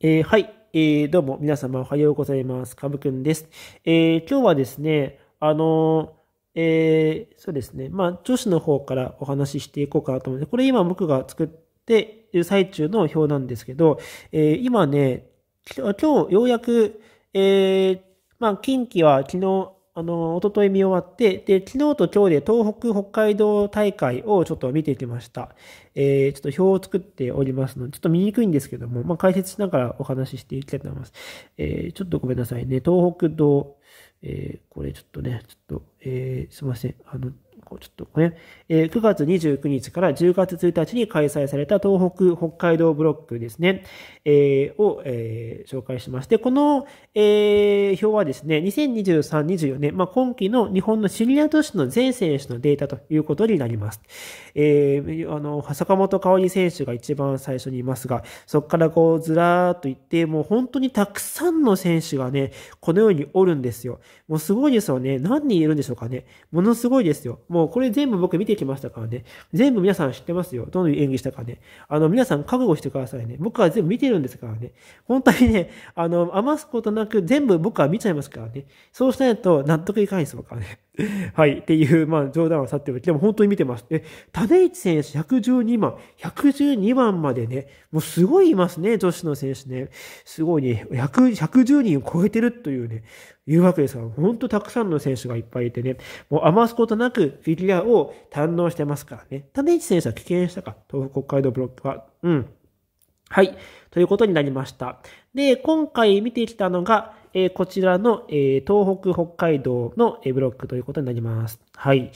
えー、はい、えー、どうも皆様おはようございます。かぶくんです。えー、今日はですね、あのえそうですね、まあ、女子の方からお話ししていこうかなと思って、これ今僕が作っている最中の表なんですけど、え今ね、今日ようやく、えまあ、近畿は昨日あの、おととい見終わって、で、昨日と今日で東北、北海道大会をちょっと見てきました。えー、ちょっと表を作っておりますので、ちょっと見にくいんですけども、まあ、解説しながらお話ししていきたいと思います。えー、ちょっとごめんなさいね。東北道、えー、これちょっとね、ちょっと、えー、すいません。あの、こうちょっとこれ、えー、9月29日から10月1日に開催された東北、北海道ブロックですね、えー、を、えー、紹介しまして、この、えー、表はですね、2023、24年、まあ、今期の日本のシニア都市の全選手のデータということになります。えー、あの、坂本香織選手が一番最初にいますが、そこからこう、ずらーっといって、もう本当にたくさんの選手がね、このようにおるんですよ。もうすごいですよね。何人いるんでしょうかね。ものすごいですよ。もうこれ全部僕見てきましたからね。全部皆さん知ってますよ。どの演技したかね。あの、皆さん覚悟してくださいね。僕は全部見てるんですからね。本当にね、あの、余すことなく全部僕は見ちゃいますからね。そうしないと納得いかないです、僕はね。はい。っていう、まあ、冗談はっておき、でも本当に見てます。え、種市選手112番、112番までね、もうすごいいますね、女子の選手ね。すごいね、100、110人を超えてるというね、いうわけですから、本当たくさんの選手がいっぱいいてね、もう余すことなくフィギュアを堪能してますからね。種市選手は棄権したか、東北海道ブロックは。うん。はい。ということになりました。で、今回見てきたのが、えこちらの、え東北、北海道の、えブロックということになります。はい。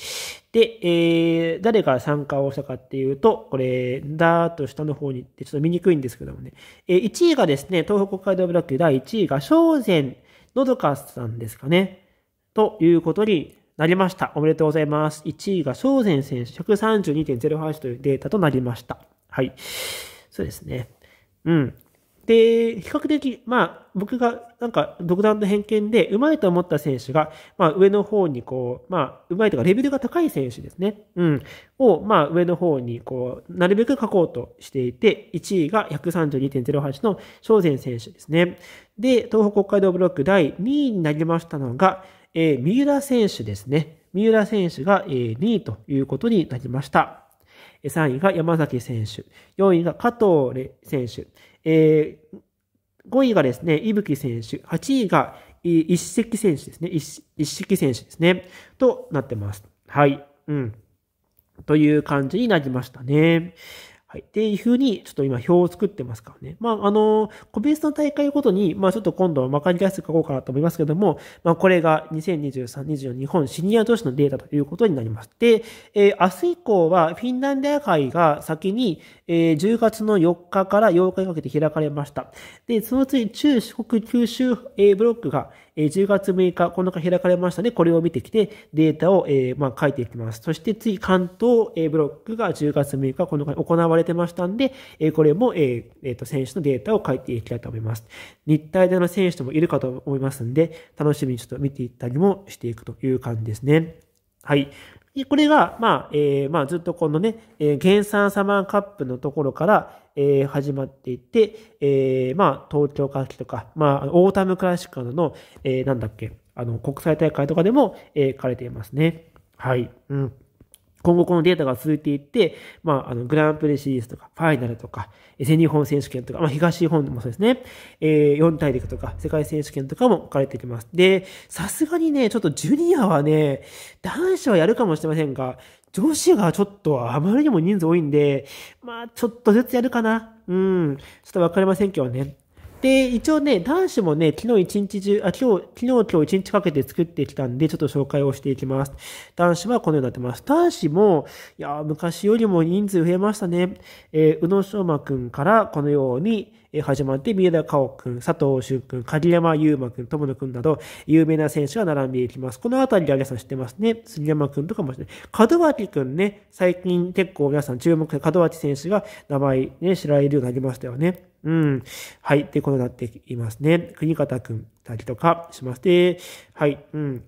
で、えー、誰が参加をしたかっていうと、これ、だーっと下の方に行って、ちょっと見にくいんですけどもね。えー、1位がですね、東北北海道ブロック第1位が、正善のどかさんですかね。ということになりました。おめでとうございます。1位が正善選手、132.08というデータとなりました。はい。そうですね。うん。で、比較的、まあ、僕がなんか独断の偏見で、うまいと思った選手が、まあ、上の方にこう、まあ、上手いとか、レベルが高い選手ですね。うん。を、まあ、上の方にこう、なるべく書こうとしていて、1位が132.08の翔善選手ですね。で、東北北海道ブロック第2位になりましたのが、えー、三浦選手ですね。三浦選手が、えー、2位ということになりました。3位が山崎選手、4位が加藤選手、えー、5位がですね、伊吹選手、8位が一色選手ですね一。色選手ですね。となってます。はい。うん。という感じになりましたね。はい。っていうふうに、ちょっと今表を作ってますからね。まあ、あの、個別の大会ごとに、まあ、ちょっと今度は分かりやすく書こうかなと思いますけども、まあ、これが2023、24日本シニア女子のデータということになります。で、えー、明日以降はフィンランドア会が先に、えー、10月の4日から8日にかけて開かれました。で、その次、中四国九州、えブロックが、え10月6日、この中開かれましたね。これを見てきて、データを、えー、まあ、書いていきます。そして、次、関東、えブロックが10月6日、この中に行われてましたんで、えー、これも、えー、えー、と、選手のデータを書いていきたいと思います。日体での選手ともいるかと思いますんで、楽しみにちょっと見ていったりもしていくという感じですね。はい。これが、まあ、えー、まあ、ずっとこのね、えー、原産サマーカップのところから、えー、始まっていって、えー、まあ、東京舞伎とか、まあ、オータムクラシックなどの、えー、なんだっけ、あの、国際大会とかでも、えー、かれていますね。はい。うん。今後このデータが続いていって、まあ、あの、グランプリシリーズとか、ファイナルとか、全日本選手権とか、まあ、東日本もそうですね、えー、4大陸とか、世界選手権とかも置かれてきます。で、さすがにね、ちょっとジュニアはね、男子はやるかもしれませんが、女子がちょっとあまりにも人数多いんで、まあ、ちょっとずつやるかな。うん、ちょっとわかりませんけどね。で、一応ね、男子もね、昨日一日中、あ、今日、昨日今日一日かけて作ってきたんで、ちょっと紹介をしていきます。男子はこのようになってます。男子も、いや、昔よりも人数増えましたね。えー、宇野昌磨くんからこのように、始まって、三枝香央君、佐藤俊君、鍵山優馬君、友野君など、有名な選手が並んでいきます。このあたりが皆さん知ってますね。杉山君とかも知って門脇君ね、最近結構皆さん注目で、門脇選手が名前ね、知られるようになりましたよね。うん。はい。ってことになっていますね。国方くんたりとかします。て、はい。うん。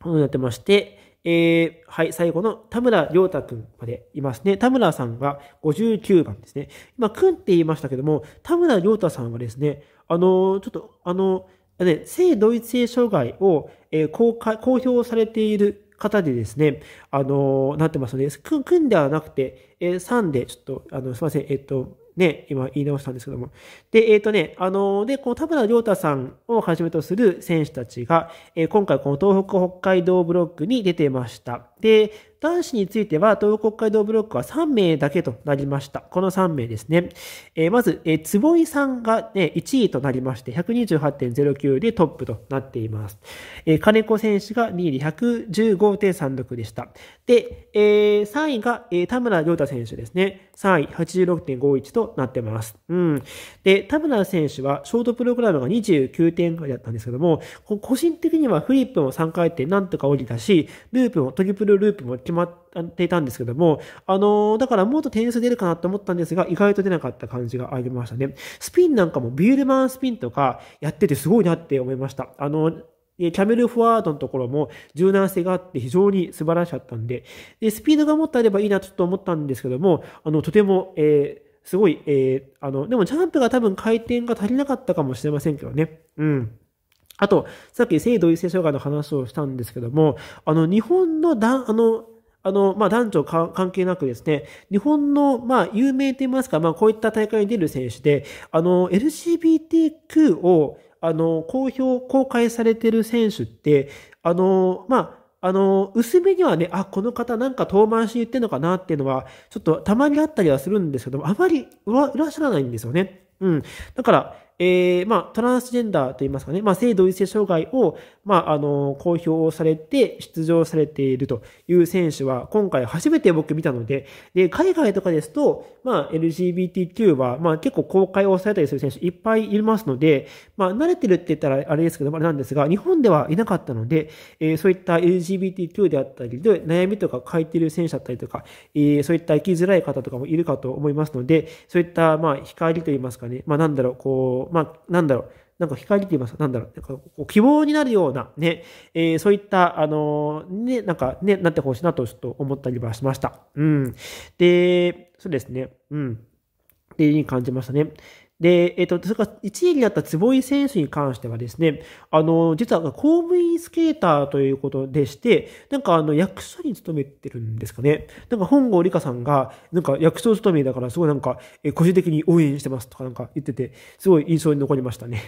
このようになってまして、えー、はい、最後の田村良太くんまでいますね。田村さんが59番ですね。今、くんって言いましたけども、田村良太さんはですね、あのー、ちょっと、あのー、ね、性同一性障害を、えー、公開、公表されている方でですね、あのなってますので、くん、くんではなくて、えー、んで、ちょっと、あの、すいません、えっ、と、ね、今言い直したんですけども。で、えっ、ー、とね、あので、この田村亮太さんをはじめとする選手たちが、え今回この東北北海道ブロックに出てました。で、男子については、東北海道ブロックは3名だけとなりました。この3名ですね。えー、まず、えー、坪井さんが、ね、1位となりまして、128.09でトップとなっています。えー、金子選手が2位で115.36でした。で、えー、3位が、えー、田村亮太選手ですね。3位、86.51となってます。うん。で、田村選手は、ショートプログラムが29点ぐらいだったんですけども、個人的にはフリップも3回転なんとか降りたし、ループも、トリプルループも決まっていたんですけども、あのー、だからもっと点数出るかなと思ったんですが、意外と出なかった感じがありましたね。スピンなんかもビールマンスピンとかやっててすごいなって思いました。あのーキャメルフォワードのところも柔軟性があって非常に素晴らしかったんで、で、スピードがもっとあればいいなちょっと思ったんですけども、あの、とても、えー、すごい、えー、あの、でもジャンプが多分回転が足りなかったかもしれませんけどね。うん。あと、さっき性同一性障害の話をしたんですけども、あの、日本のだ、あの、あの、まあ、男女関係なくですね、日本の、まあ、有名と言いますか、まあ、こういった大会に出る選手で、あの、LGBTQ を、あの、公表、公開されてる選手って、あの、まあ、あの、薄めにはね、あ、この方なんか遠回し言ってんのかなっていうのは、ちょっとたまにあったりはするんですけども、あまりいらっしゃらないんですよね。うん。だから、えー、まあ、トランスジェンダーといいますかね、まあ、性同一性障害を、まあ、あの、公表されて、出場されているという選手は、今回初めて僕見たので、で、海外とかですと、まあ、LGBTQ は、まあ、結構公開をされたりする選手いっぱいいますので、まあ、慣れてるって言ったらあれですけど、あれなんですが、日本ではいなかったので、えー、そういった LGBTQ であったり悩みとか書いてる選手だったりとか、えー、そういった生きづらい方とかもいるかと思いますので、そういった、まあ、光といいますかね、まあ、なんだろう、こう、まあ、なんだろう、なんか光って言いますなんだろう、なんかこう希望になるようなね、えー、そういった、あのー、ね、なんかね、なってほしいなとちょっと思ったりはしました。うん。で、そうですね。うん。っていうふうに感じましたね。で、えっ、ー、と、それから1位になった坪井選手に関してはですね、あの、実は公務員スケーターということでして、なんかあの、役所に勤めてるんですかね。なんか本郷理香さんが、なんか役所勤めだからすごいなんか、え個人的に応援してますとかなんか言ってて、すごい印象に残りましたね。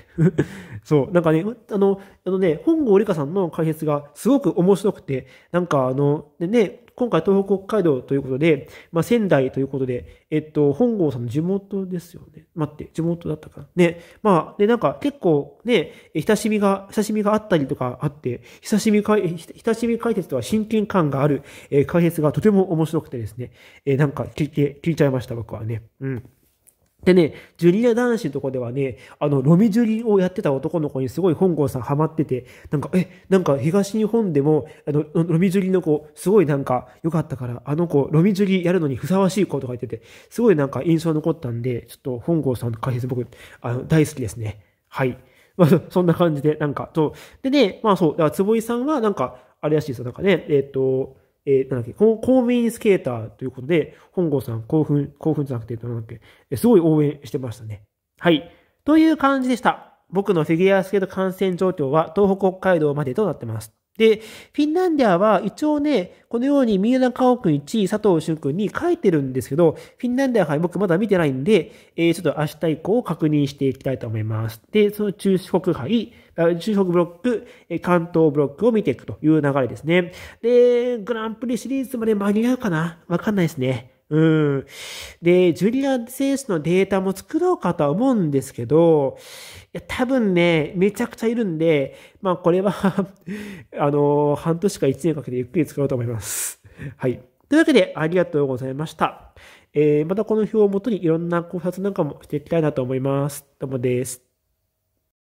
そう、なんかね、あの、あのね、本郷理香さんの解説がすごく面白くて、なんかあの、でね、今回東北北海道ということで、まあ、仙台ということで、えっと、本郷さんの地元ですよね。待って、地元だったかな。ね。まあ、で、なんか結構ね、親しみが、親しみがあったりとかあって、親しみ親しみ解説とは親近感がある、え解説がとても面白くてですね、えなんか聞いて、聞いちゃいました、僕はね。うん。でね、ジュリア男子のとこではね、あの、ロミジュリをやってた男の子にすごい本郷さんハマってて、なんか、え、なんか東日本でも、あの、ロミジュリの子、すごいなんか良かったから、あの子、ロミジュリやるのにふさわしい子とか言ってて、すごいなんか印象残ったんで、ちょっと本郷さんの解説僕、あの、大好きですね。はい。まあ、そんな感じで、なんか、と、でね、まあそう、だから坪井さんはなんか、あれらしいですよ、なんかね、えっ、ー、と、えー、なんだっけ、公務員スケーターということで、本郷さん興奮、興奮じゃなくて、なんだっけ、すごい応援してましたね。はい。という感じでした。僕のフィギュアスケート感染状況は東北北海道までとなってます。で、フィンランディアは一応ね、このように三浦家一位、佐藤俊君に書いてるんですけど、フィンランディアは僕まだ見てないんで、えー、ちょっと明日以降確認していきたいと思います。で、その中四国杯、中国ブロック、関東ブロックを見ていくという流れですね。で、グランプリシリーズまで間に合うかなわかんないですね。うん。で、ジュリアン選手のデータも作ろうかとは思うんですけど、いや、多分ね、めちゃくちゃいるんで、まあこれは あのー、半年か1年かけてゆっくり作ろうと思います。はい。というわけで、ありがとうございました。えー、またこの表をもとにいろんな考察なんかもしていきたいなと思います。どうもです。